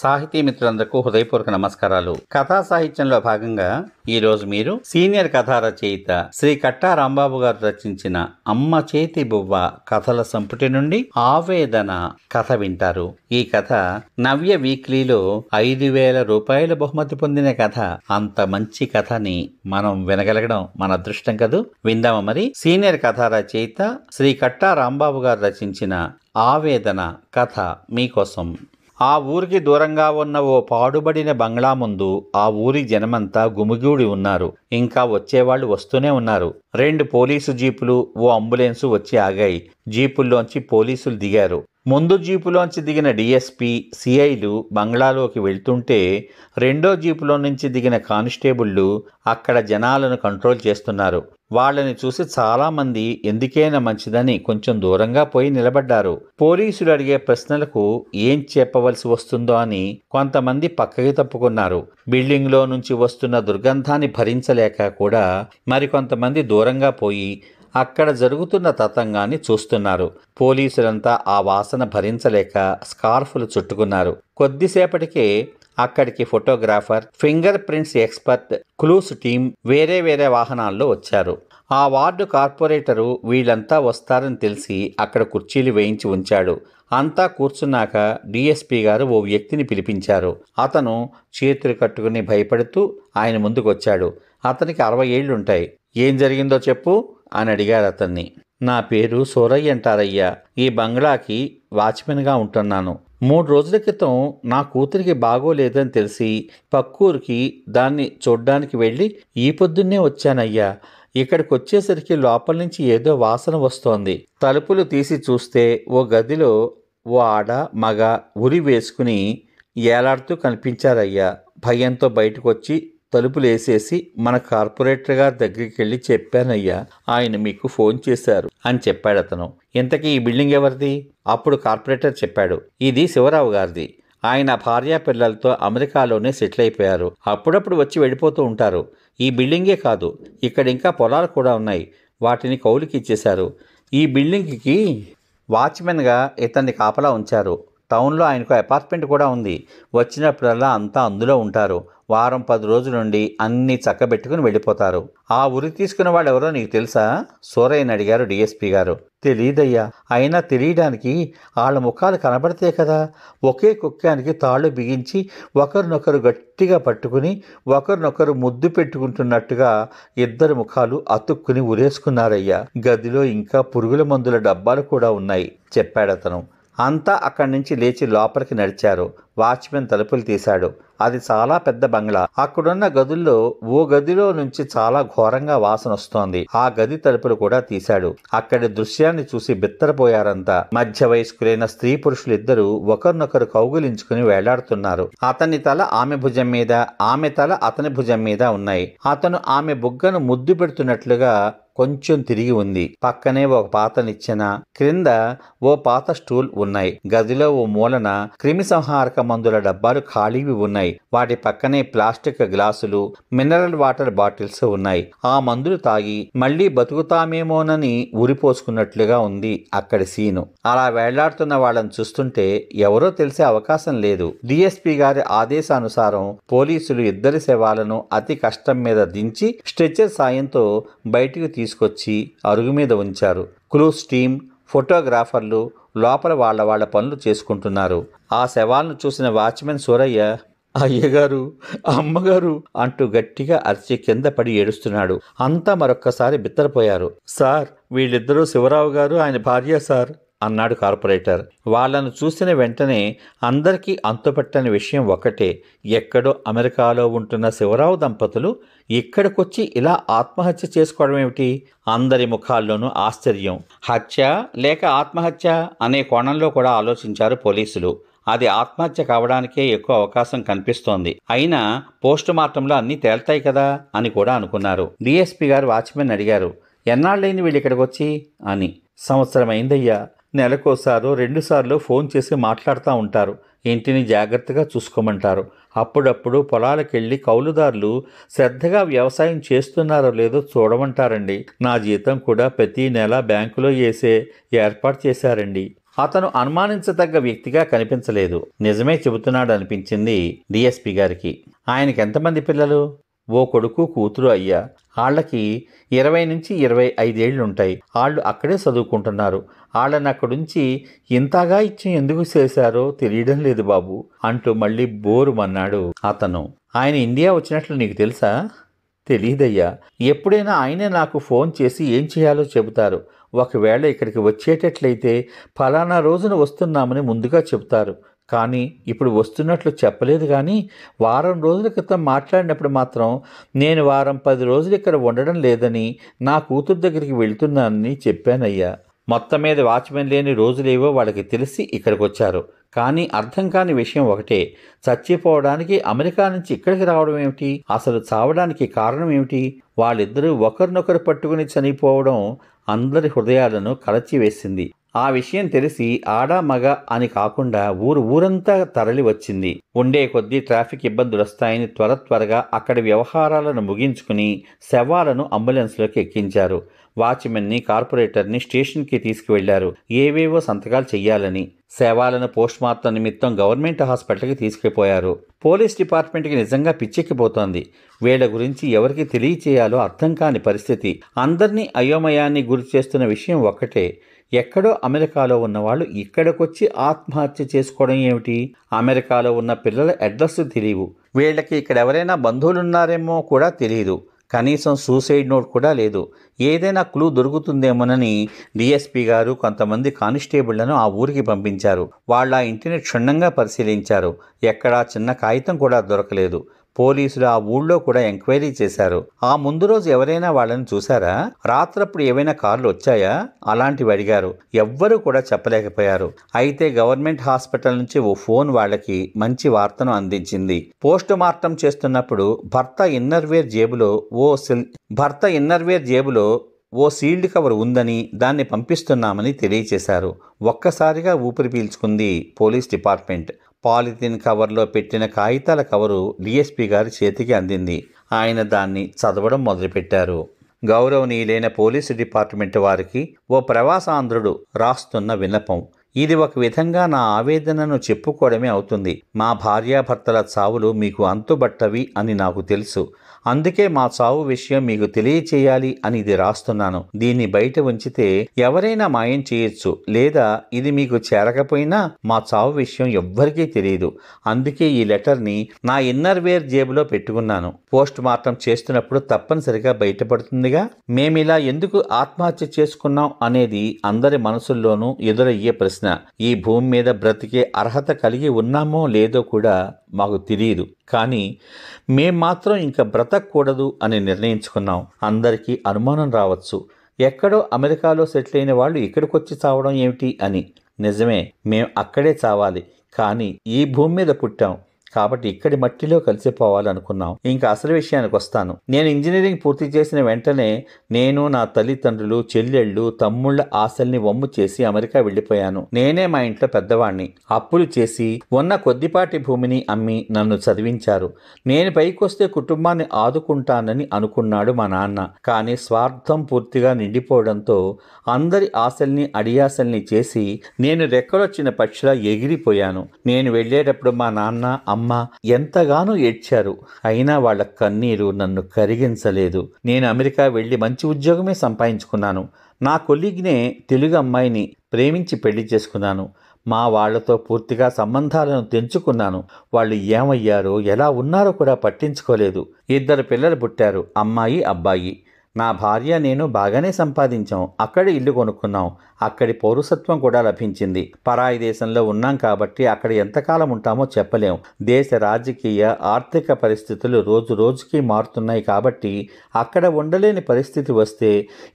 సాహితీ మిత్రులందరికీ హృదయపూర్వక నమస్కారాలు కథా సాహిత్యంలో భాగంగా ఈరోజు మీరు సీనియర్ కథా రచయిత శ్రీ కట్టా రాంబాబు గారు రచించిన అమ్మ చేతి బువ్వ కథల సంపుటి నుండి ఆవేదన కథ వింటారు ఈ కథ నవ్య వీక్లీలో ఐదు వేల రూపాయల బహుమతి పొందిన కథ అంత మంచి కథని మనం వినగలగడం మన అదృష్టం కదూ విందామా మరి సీనియర్ కథా రచయిత శ్రీ కట్టా రాంబాబు గారు రచించిన ఆవేదన కథ మీకోసం ఆ ఊరికి దూరంగా ఉన్న ఓ పాడుబడిన బంగ్లా ముందు ఆ ఊరి జనమంతా గుమిగూడి ఉన్నారు ఇంకా వచ్చేవాళ్లు వస్తూనే ఉన్నారు రెండు పోలీసు జీపులు ఓ అంబులెన్సు వచ్చి ఆగాయి జీపుల్లోంచి పోలీసులు దిగారు ముందు జీపులోంచి దిగిన డిఎస్పీ సిఐలు బంగ్లాలోకి వెళ్తుంటే రెండో జీపులో నుంచి దిగిన కానిస్టేబుళ్ళు అక్కడ జనాలను కంట్రోల్ చేస్తున్నారు వాళ్ళని చూసి చాలామంది ఎందుకైనా మంచిదని కొంచెం దూరంగా పోయి నిలబడ్డారు పోలీసులు అడిగే ప్రశ్నలకు ఏం చెప్పవలసి వస్తుందో అని కొంతమంది పక్కకి తప్పుకున్నారు బిల్డింగ్లో నుంచి వస్తున్న దుర్గంధాన్ని భరించలేక కూడా మరికొంతమంది దూరంగా పోయి అక్కడ జరుగుతున్న తతంగాన్ని చూస్తున్నారు పోలీసులంతా ఆ వాసన భరించలేక స్కార్ఫులు చుట్టుకున్నారు కొద్దిసేపటికే అక్కడికి photographer finger prints expert clues team వేరే వేరే వాహనాల్లో వచ్చారు ఆ వార్డు కార్పొరేటరు వీళ్ళంతా వస్తారని తెలిసి అక్కడ కుర్చీలు వేయించి ఉంచాడు అంతా కూర్చున్నాక డిఎస్పీ గారు ఓ వ్యక్తిని పిలిపించారు అతను చేతులు కట్టుకుని భయపడుతూ ఆయన ముందుకొచ్చాడు అతనికి అరవై ఏళ్ళుంటాయి ఏం జరిగిందో చెప్పు అని అడిగారు అతన్ని నా పేరు సోరయ్య అంటారయ్యా ఈ బంగ్లాకి వాచ్మెన్గా ఉంటున్నాను మూడు రోజుల క్రితం నా కూతురికి బాగోలేదని తెలిసి పక్కూరికి దాన్ని చూడ్డానికి వెళ్ళి ఈ పొద్దున్నే వచ్చానయ్యా ఇక్కడికి వచ్చేసరికి లోపల నుంచి ఏదో వాసన వస్తోంది తలుపులు తీసి చూస్తే ఓ గదిలో ఓ ఆడ మగ ఉరి వేసుకుని ఏలాడుతూ కనిపించారయ్యా భయంతో బయటకు వచ్చి తలుపులేసేసి మన కార్పొరేటర్ గారి దగ్గరికి వెళ్ళి చెప్పానయ్యా ఆయన మీకు ఫోన్ చేశారు అని చెప్పాడు అతను ఇంతకీ ఈ బిల్డింగ్ ఎవరిది అప్పుడు కార్పొరేటర్ చెప్పాడు ఇది శివరావు గారిది ఆయన భార్య పిల్లలతో అమెరికాలోనే సెటిల్ అయిపోయారు అప్పుడప్పుడు వచ్చి వెళ్ళిపోతూ ఉంటారు ఈ బిల్డింగే కాదు ఇక్కడ ఇంకా పొలాలు కూడా ఉన్నాయి వాటిని కౌలికి ఇచ్చేశారు ఈ బిల్డింగ్కి వాచ్మెన్గా ఇతన్ని కాపలా ఉంచారు టౌన్లో ఆయనకు అపార్ట్మెంట్ కూడా ఉంది వచ్చినప్పుడల్లా అంతా అందులో ఉంటారు వారం పది రోజుల నుండి అన్నీ చక్కబెట్టుకుని వెళ్ళిపోతారు ఆ ఉరి తీసుకున్న వాళ్ళు ఎవరో నీకు తెలుసా సూరయ్యని అడిగారు డిఎస్పీ గారు తెలియదయ్యా అయినా తెలియడానికి వాళ్ళ ముఖాలు కనబడితే కదా ఒకే కుక్కానికి తాళ్ళు బిగించి ఒకరినొకరు గట్టిగా పట్టుకుని ఒకరినొకరు ముద్దు పెట్టుకుంటున్నట్టుగా ఇద్దరు ముఖాలు అతుక్కుని ఉరేసుకున్నారయ్యా గదిలో ఇంకా పురుగుల మందుల డబ్బాలు కూడా ఉన్నాయి చెప్పాడతను అంతా అక్కడి నుంచి లేచి లోపలికి నడిచారు వాచ్మెన్ తలుపులు తీశాడు అది చాలా పెద్ద బంగ్లా అక్కడున్న గదుల్లో ఓ గదిలో నుంచి చాలా ఘోరంగా వాసన వస్తోంది ఆ గది తలుపులు కూడా తీశాడు అక్కడి దృశ్యాన్ని చూసి బిత్తరపోయారంతా మధ్య వయస్కులైన స్త్రీ పురుషులు ఇద్దరు ఒకరినొకరు కౌగులించుకుని వేలాడుతున్నారు అతని తల ఆమె భుజం మీద ఆమె తల అతని భుజం మీద ఉన్నాయి అతను ఆమె బుగ్గను ముద్దు పెడుతున్నట్లుగా కొంచెం తిరిగి ఉంది పక్కనే ఒక పాత నిచ్చెన క్రింద ఓ పాత స్టూల్ ఉన్నాయి గదిలో ఓ మూలన క్రిమి సంహారక మందుల డబ్బాలు ఖాళీవి ఉన్నాయి వాటి పక్కనే ప్లాస్టిక్ గ్లాసులు మినరల్ వాటర్ బాటిల్స్ ఉన్నాయి ఆ మందులు తాగి మళ్లీ బతుకుతామేమోనని ఉరిపోసుకున్నట్లుగా ఉంది అక్కడి సీను అలా వేళ్లాడుతున్న వాళ్ళని చూస్తుంటే ఎవరో తెలిసే అవకాశం లేదు డిఎస్పీ గారి ఆదేశానుసారం పోలీసులు ఇద్దరి శవాలను అతి కష్టం మీద దించి స్ట్రెచ్చర్ సాయంతో బయటికి తీసుకు తీసుకొచ్చి అరుగు మీద ఉంచారు క్లూస్ టీమ్ ఫోటోగ్రాఫర్లు లోపల వాళ్ళ వాళ్ళ పనులు చేసుకుంటున్నారు ఆ శవాలను చూసిన వాచ్మెన్ సూరయ్య అయ్యగారు అమ్మగారు అంటూ గట్టిగా అరిచి కింద పడి ఏడుస్తున్నాడు అంతా మరొక్కసారి బిత్తరపోయారు సార్ వీళ్ళిద్దరూ శివరావు గారు ఆయన భార్య సార్ అన్నాడు కార్పొరేటర్ వాళ్లను చూసిన వెంటనే అందరికీ అంతుపట్టని విషయం ఒకటే ఎక్కడో అమెరికాలో ఉంటున్న శివరావు దంపతులు ఇక్కడికొచ్చి ఇలా ఆత్మహత్య చేసుకోవడం ఏమిటి అందరి ముఖాల్లోనూ ఆశ్చర్యం హత్య లేక ఆత్మహత్య అనే కోణంలో కూడా ఆలోచించారు పోలీసులు అది ఆత్మహత్య కావడానికే ఎక్కువ అవకాశం కనిపిస్తోంది అయినా పోస్ట్ మార్టంలో అన్నీ తేల్తాయి కదా అని కూడా అనుకున్నారు డిఎస్పీ గారు వాచ్మెన్ అడిగారు ఎన్నాళ్ళైంది వీళ్ళు ఇక్కడికి వచ్చి అని సంవత్సరం అయిందయ్యా నెలకోసారో రెండుసార్లు ఫోన్ చేసి మాట్లాడుతూ ఉంటారు ఇంటిని జాగ్రత్తగా చూసుకోమంటారు అప్పుడప్పుడు పొలాలకెళ్ళి కౌలుదారులు శ్రద్ధగా వ్యవసాయం చేస్తున్నారో లేదో చూడమంటారండి నా జీతం కూడా ప్రతి నెల బ్యాంకులో వేసే ఏర్పాటు చేశారండి అతను అనుమానించదగ్గ వ్యక్తిగా కనిపించలేదు నిజమే చెబుతున్నాడు అనిపించింది డిఎస్పి గారికి ఆయనకి ఎంతమంది పిల్లలు ఓ కొడుకు కూతురు అయ్యా ఆళ్ళకి ఇరవై నుంచి ఇరవై ఐదేళ్ళు ఉంటాయి వాళ్ళు అక్కడే చదువుకుంటున్నారు వాళ్ళని నుంచి ఇంతగా ఇచ్చి ఎందుకు చేశారో తెలియడం లేదు బాబు అంటూ మళ్ళీ బోరుమన్నాడు అతను ఆయన ఇండియా వచ్చినట్లు నీకు తెలుసా తెలియదయ్యా ఎప్పుడైనా ఆయనే నాకు ఫోన్ చేసి ఏం చేయాలో చెబుతారు ఒకవేళ ఇక్కడికి వచ్చేటట్లయితే ఫలానా రోజున వస్తున్నామని ముందుగా చెబుతారు కానీ ఇప్పుడు వస్తున్నట్లు చెప్పలేదు కానీ వారం రోజుల క్రితం మాట్లాడినప్పుడు మాత్రం నేను వారం పది రోజులు ఇక్కడ ఉండడం లేదని నా కూతురు దగ్గరికి వెళ్తున్నానని చెప్పానయ్యా మొత్తం మీద వాచ్మెన్ లేని రోజులేవో వాళ్ళకి తెలిసి ఇక్కడికి వచ్చారు కానీ అర్థం కాని విషయం ఒకటే చచ్చిపోవడానికి అమెరికా నుంచి ఇక్కడికి రావడం ఏమిటి అసలు చావడానికి కారణం ఏమిటి వాళ్ళిద్దరూ ఒకరినొకరు పట్టుకుని చనిపోవడం అందరి హృదయాలను కలచివేసింది ఆ విషయం తెలిసి ఆడా మగ అని కాకుండా ఊరు ఊరంతా తరలి వచ్చింది ఉండే కొద్దీ ట్రాఫిక్ ఇబ్బందులు వస్తాయని త్వర త్వరగా అక్కడి వ్యవహారాలను ముగించుకుని శవాలను అంబులెన్స్లోకి ఎక్కించారు వాచ్మెన్ని కార్పొరేటర్ని స్టేషన్కి తీసుకువెళ్లారు ఏవేవో సంతకాలు చెయ్యాలని శవాలను పోస్ట్మార్టం నిమిత్తం గవర్నమెంట్ హాస్పిటల్కి తీసుకుపోయారు పోలీస్ డిపార్ట్మెంట్కి నిజంగా పిచ్చెక్కిపోతోంది వీళ్ళ గురించి ఎవరికి తెలియచేయాలో అర్థం కాని పరిస్థితి అందరినీ అయోమయాన్ని గురి చేస్తున్న విషయం ఒక్కటే ఎక్కడో అమెరికాలో ఉన్నవాళ్ళు ఇక్కడికి వచ్చి ఆత్మహత్య చేసుకోవడం ఏమిటి అమెరికాలో ఉన్న పిల్లల అడ్రస్ తెలియవు వీళ్ళకి ఇక్కడ ఎవరైనా బంధువులున్నారేమో కూడా తెలియదు కనీసం సూసైడ్ నోట్ కూడా లేదు ఏదైనా క్లూ దొరుకుతుందేమోనని డిఎస్పి గారు కొంతమంది కానిస్టేబుళ్లను ఆ ఊరికి పంపించారు వాళ్ళ ఇంటిని క్షుణ్ణంగా పరిశీలించారు ఎక్కడా చిన్న కాగితం కూడా దొరకలేదు పోలీసులు ఆ ఊళ్ళో కూడా ఎంక్వైరీ చేశారు ఆ ముందు రోజు ఎవరైనా వాళ్ళని చూశారా రాత్రప్పుడు ఏవైనా కార్లు వచ్చాయా అలాంటివి అడిగారు ఎవ్వరూ కూడా చెప్పలేకపోయారు అయితే గవర్నమెంట్ హాస్పిటల్ నుంచి ఓ ఫోన్ వాళ్ళకి మంచి వార్తను అందించింది పోస్ట్ మార్టం చేస్తున్నప్పుడు భర్త ఇన్నర్వేర్ జేబులో ఓ సిల్ భర్త ఇన్నర్వేర్ జేబులో ఓ సీల్డ్ కవర్ ఉందని దాన్ని పంపిస్తున్నామని తెలియచేశారు ఒక్కసారిగా ఊపిరి పీల్చుకుంది పోలీస్ డిపార్ట్మెంట్ పాలిథిన్ కవర్లో పెట్టిన కాగితాల కవరు డిఎస్పి గారి చేతికి అందింది ఆయన దాన్ని చదవడం మొదలుపెట్టారు గౌరవనీయులైన పోలీసు డిపార్ట్మెంట్ వారికి ఓ ప్రవాసాంధ్రుడు రాస్తున్న విన్నపం ఇది ఒక విధంగా నా ఆవేదనను చెప్పుకోవడమే అవుతుంది మా భార్యాభర్తల చావులు మీకు అంతుబట్టవి అని నాకు తెలుసు అందుకే మా చావు విషయం మీకు తెలియచేయాలి అని ఇది రాస్తున్నాను దీన్ని బయట ఉంచితే ఎవరైనా మాయం చేయొచ్చు లేదా ఇది మీకు చేరకపోయినా మా చావు విషయం ఎవ్వరికీ తెలియదు అందుకే ఈ లెటర్ని నా ఇన్నర్ వేర్ జేబులో పెట్టుకున్నాను పోస్ట్ మార్టం చేస్తున్నప్పుడు తప్పనిసరిగా బయటపడుతుందిగా మేమిలా ఎందుకు ఆత్మహత్య చేసుకున్నాం అనేది అందరి మనసుల్లోనూ ఎదురయ్యే ప్రశ్న ఈ భూమి మీద బ్రతికే అర్హత కలిగి ఉన్నామో లేదో కూడా మాకు తెలియదు కానీ మేం మాత్రం ఇంకా బ్రతకూడదు అని నిర్ణయించుకున్నాం అందరికీ అనుమానం రావచ్చు ఎక్కడో అమెరికాలో సెటిల్ అయిన వాళ్ళు ఇక్కడికి వచ్చి చావడం ఏమిటి అని నిజమే మేం అక్కడే చావాలి కానీ ఈ భూమి మీద పుట్టాం కాబట్టి ఇక్కడి మట్టిలో కలిసిపోవాలనుకున్నాం ఇంకా అసలు విషయానికి వస్తాను నేను ఇంజనీరింగ్ పూర్తి చేసిన వెంటనే నేను నా తల్లిదండ్రులు చెల్లెళ్ళు తమ్ముళ్ళ ఆశల్ని వమ్ము చేసి అమెరికా వెళ్ళిపోయాను నేనే మా ఇంట్లో పెద్దవాణ్ణి అప్పులు చేసి ఉన్న కొద్దిపాటి భూమిని అమ్మి నన్ను చదివించారు నేను పైకొస్తే కుటుంబాన్ని ఆదుకుంటానని అనుకున్నాడు మా నాన్న కానీ స్వార్థం పూర్తిగా నిండిపోవడంతో అందరి ఆశల్ని అడియాశల్ని చేసి నేను రెక్కలొచ్చిన పక్షిలా ఎగిరిపోయాను నేను వెళ్ళేటప్పుడు మా నాన్న అమ్మ అమ్మ ఎంతగానో ఏడ్చారు అయినా వాళ్ళ కన్నీరు నన్ను కరిగించలేదు నేను అమెరికా వెళ్ళి మంచి ఉద్యోగమే సంపాదించుకున్నాను నా కొలీగ్నే తెలుగు అమ్మాయిని ప్రేమించి పెళ్లి చేసుకున్నాను మా వాళ్లతో పూర్తిగా సంబంధాలను తెంచుకున్నాను వాళ్ళు ఏమయ్యారో ఎలా ఉన్నారో కూడా పట్టించుకోలేదు ఇద్దరు పిల్లలు పుట్టారు అమ్మాయి అబ్బాయి నా భార్య నేను బాగానే సంపాదించాం అక్కడ ఇల్లు కొనుక్కున్నాం అక్కడి పౌరసత్వం కూడా లభించింది పరాయి దేశంలో ఉన్నాం కాబట్టి అక్కడ ఎంతకాలం ఉంటామో చెప్పలేం దేశ రాజకీయ ఆర్థిక పరిస్థితులు రోజు రోజుకి మారుతున్నాయి కాబట్టి అక్కడ ఉండలేని పరిస్థితి వస్తే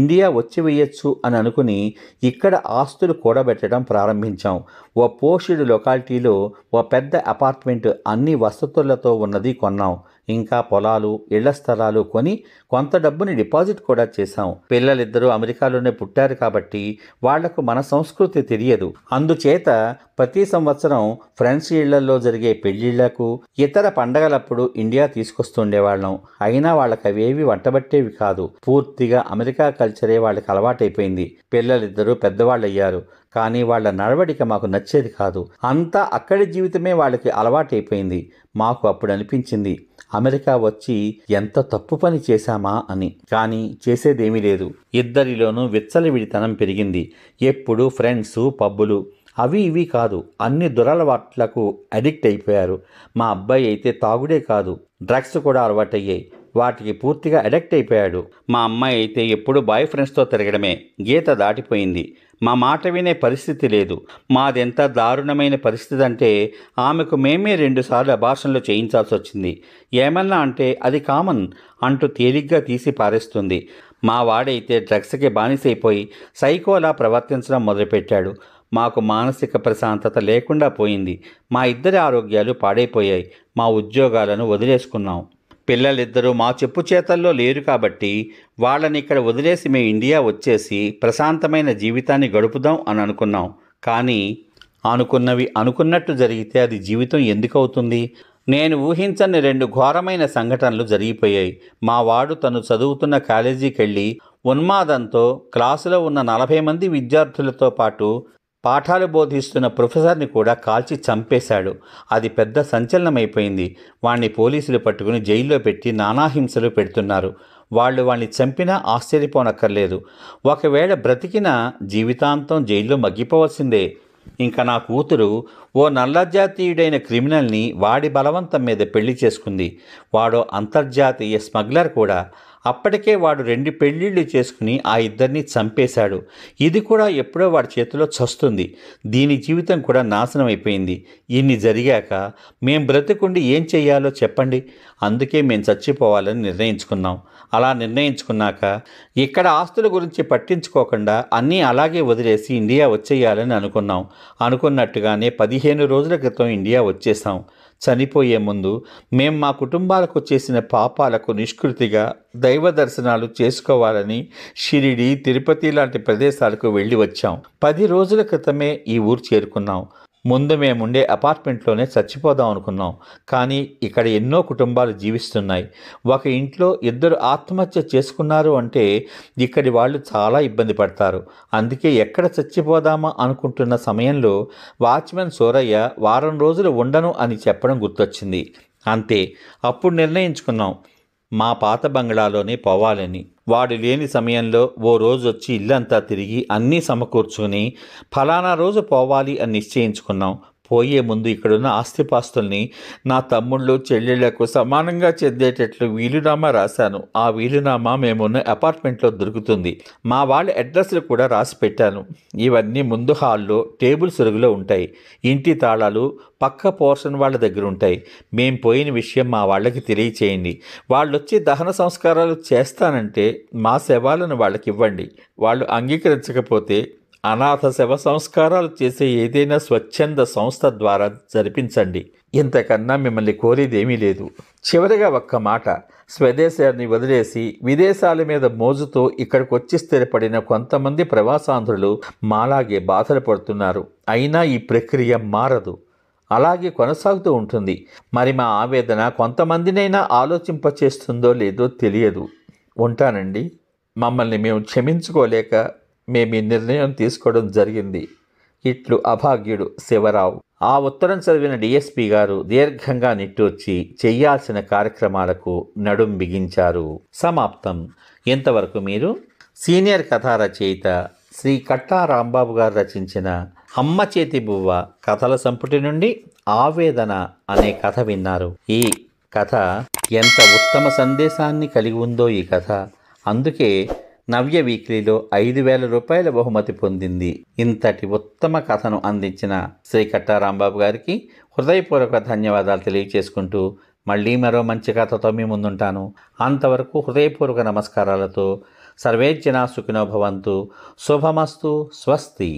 ఇండియా వచ్చి వేయచ్చు అని అనుకుని ఇక్కడ ఆస్తులు కూడబెట్టడం ప్రారంభించాం ఓ పోషుడు లొకాలిటీలో ఓ పెద్ద అపార్ట్మెంట్ అన్ని వసతులతో ఉన్నది కొన్నాం ఇంకా పొలాలు ఇళ్ల స్థలాలు కొని కొంత డబ్బుని డిపాజిట్ కూడా చేశాం పిల్లలిద్దరూ అమెరికాలోనే పుట్టారు కాబట్టి వాళ్లకు మన సంస్కృతి తెలియదు అందుచేత ప్రతి సంవత్సరం ఫ్రెండ్స్ ఇళ్లలో జరిగే పెళ్లిళ్లకు ఇతర పండగలప్పుడు ఇండియా తీసుకొస్తుండేవాళ్ళం అయినా వాళ్ళకి అవేవి వంటబట్టేవి కాదు పూర్తిగా అమెరికా కల్చరే వాళ్ళకి అలవాటైపోయింది పిల్లలిద్దరూ పెద్దవాళ్ళయ్యారు కానీ వాళ్ళ నడవడిక మాకు నచ్చేది కాదు అంతా అక్కడి జీవితమే వాళ్ళకి అలవాటైపోయింది మాకు అప్పుడు అనిపించింది అమెరికా వచ్చి ఎంత తప్పు పని చేశామా అని కానీ చేసేదేమీ లేదు ఇద్దరిలోనూ విచ్చలవిడితనం పెరిగింది ఎప్పుడు ఫ్రెండ్స్ పబ్బులు అవి ఇవి కాదు అన్ని దురలవాట్లకు అడిక్ట్ అయిపోయారు మా అబ్బాయి అయితే తాగుడే కాదు డ్రగ్స్ కూడా అలవాటయ్యాయి వాటికి పూర్తిగా అడెక్ట్ అయిపోయాడు మా అమ్మాయి అయితే ఎప్పుడూ బాయ్ ఫ్రెండ్స్తో తిరగడమే గీత దాటిపోయింది మా మాట వినే పరిస్థితి లేదు మాదెంత దారుణమైన పరిస్థితి అంటే ఆమెకు మేమే రెండుసార్లు అభాషణలు చేయించాల్సి వచ్చింది ఏమన్నా అంటే అది కామన్ అంటూ తేలిగ్గా తీసి పారేస్తుంది మా వాడైతే డ్రగ్స్కి బానిసైపోయి సైకోలా ప్రవర్తించడం మొదలుపెట్టాడు మాకు మానసిక ప్రశాంతత లేకుండా పోయింది మా ఇద్దరి ఆరోగ్యాలు పాడైపోయాయి మా ఉద్యోగాలను వదిలేసుకున్నాం పిల్లలిద్దరూ మా చెప్పు చేతల్లో లేరు కాబట్టి వాళ్ళని ఇక్కడ వదిలేసి మేము ఇండియా వచ్చేసి ప్రశాంతమైన జీవితాన్ని గడుపుదాం అని అనుకున్నాం కానీ అనుకున్నవి అనుకున్నట్టు జరిగితే అది జీవితం ఎందుకు అవుతుంది నేను ఊహించని రెండు ఘోరమైన సంఘటనలు జరిగిపోయాయి మా వాడు తను చదువుతున్న కాలేజీకి వెళ్ళి ఉన్మాదంతో క్లాసులో ఉన్న నలభై మంది విద్యార్థులతో పాటు పాఠాలు బోధిస్తున్న ప్రొఫెసర్ని కూడా కాల్చి చంపేశాడు అది పెద్ద సంచలనమైపోయింది వాణ్ణి పోలీసులు పట్టుకుని జైల్లో పెట్టి నానాహింసలు పెడుతున్నారు వాళ్ళు వాణ్ణి చంపినా ఆశ్చర్యపోనక్కర్లేదు ఒకవేళ బ్రతికినా జీవితాంతం జైల్లో మగ్గిపోవలసిందే ఇంకా నా కూతురు ఓ నల్లజాతీయుడైన క్రిమినల్ని వాడి బలవంతం మీద పెళ్లి చేసుకుంది వాడో అంతర్జాతీయ స్మగ్లర్ కూడా అప్పటికే వాడు రెండు పెళ్లిళ్ళు చేసుకుని ఆ ఇద్దరిని చంపేశాడు ఇది కూడా ఎప్పుడో వాడి చేతిలో చస్తుంది దీని జీవితం కూడా నాశనం అయిపోయింది ఇన్ని జరిగాక మేం బ్రతికుండి ఏం చేయాలో చెప్పండి అందుకే మేము చచ్చిపోవాలని నిర్ణయించుకున్నాం అలా నిర్ణయించుకున్నాక ఇక్కడ ఆస్తుల గురించి పట్టించుకోకుండా అన్నీ అలాగే వదిలేసి ఇండియా వచ్చేయాలని అనుకున్నాం అనుకున్నట్టుగానే పదిహేను రోజుల క్రితం ఇండియా వచ్చేసాం చనిపోయే ముందు మేము మా కుటుంబాలకు చేసిన పాపాలకు నిష్కృతిగా దైవ దర్శనాలు చేసుకోవాలని షిరిడి తిరుపతి లాంటి ప్రదేశాలకు వెళ్ళి వచ్చాం పది రోజుల క్రితమే ఈ ఊరు చేరుకున్నాం ముందు మేముండే అపార్ట్మెంట్లోనే చచ్చిపోదాం అనుకున్నాం కానీ ఇక్కడ ఎన్నో కుటుంబాలు జీవిస్తున్నాయి ఒక ఇంట్లో ఇద్దరు ఆత్మహత్య చేసుకున్నారు అంటే ఇక్కడి వాళ్ళు చాలా ఇబ్బంది పడతారు అందుకే ఎక్కడ చచ్చిపోదామా అనుకుంటున్న సమయంలో వాచ్మెన్ సూరయ్య వారం రోజులు ఉండను అని చెప్పడం గుర్తొచ్చింది అంతే అప్పుడు నిర్ణయించుకున్నాం మా పాత బంగ్లాలోనే పోవాలని వాడు లేని సమయంలో ఓ రోజు వచ్చి ఇల్లంతా తిరిగి అన్నీ సమకూర్చుకుని ఫలానా రోజు పోవాలి అని నిశ్చయించుకున్నాం పోయే ముందు ఇక్కడున్న ఆస్తిపాస్తుల్ని నా తమ్ముళ్ళు చెల్లెళ్లకు సమానంగా చెందేటట్లు వీలునామా రాశాను ఆ వీలునామా మేమున్న అపార్ట్మెంట్లో దొరుకుతుంది మా వాళ్ళ అడ్రస్లు కూడా రాసి పెట్టాను ఇవన్నీ ముందు హాల్లో టేబుల్ సురుగులో ఉంటాయి ఇంటి తాళాలు పక్క పోర్షన్ వాళ్ళ దగ్గర ఉంటాయి మేం పోయిన విషయం మా వాళ్ళకి తెలియచేయండి వాళ్ళు వచ్చి దహన సంస్కారాలు చేస్తానంటే మా శవాలను వాళ్ళకి ఇవ్వండి వాళ్ళు అంగీకరించకపోతే అనాథ శవ సంస్కారాలు చేసే ఏదైనా స్వచ్ఛంద సంస్థ ద్వారా జరిపించండి ఇంతకన్నా మిమ్మల్ని కోరేదేమీ లేదు చివరిగా ఒక్క మాట స్వదేశాన్ని వదిలేసి విదేశాల మీద మోజుతో ఇక్కడికి వచ్చి స్థిరపడిన కొంతమంది ప్రవాసాంధ్రులు మాలాగే బాధలు పడుతున్నారు అయినా ఈ ప్రక్రియ మారదు అలాగే కొనసాగుతూ ఉంటుంది మరి మా ఆవేదన కొంతమందినైనా ఆలోచింపచేస్తుందో లేదో తెలియదు ఉంటానండి మమ్మల్ని మేము క్షమించుకోలేక మేము ఈ నిర్ణయం తీసుకోవడం జరిగింది ఇట్లు అభాగ్యుడు శివరావు ఆ ఉత్తరం చదివిన డిఎస్పి గారు దీర్ఘంగా నిట్టూర్చి చేయాల్సిన కార్యక్రమాలకు నడుం బిగించారు సమాప్తం ఇంతవరకు మీరు సీనియర్ కథా రచయిత శ్రీ కట్టా రాంబాబు గారు రచించిన అమ్మ చేతి బువ్వ కథల సంపుటి నుండి ఆవేదన అనే కథ విన్నారు ఈ కథ ఎంత ఉత్తమ సందేశాన్ని కలిగి ఉందో ఈ కథ అందుకే నవ్య వీక్లీలో ఐదు వేల రూపాయల బహుమతి పొందింది ఇంతటి ఉత్తమ కథను అందించిన శ్రీ కట్టారాంబాబు గారికి హృదయపూర్వక ధన్యవాదాలు తెలియచేసుకుంటూ మళ్ళీ మరో మంచి కథతో మీ ముందుంటాను అంతవరకు హృదయపూర్వక నమస్కారాలతో సర్వేజ్జనా సుఖినో భవంతు శుభమస్తు స్వస్తి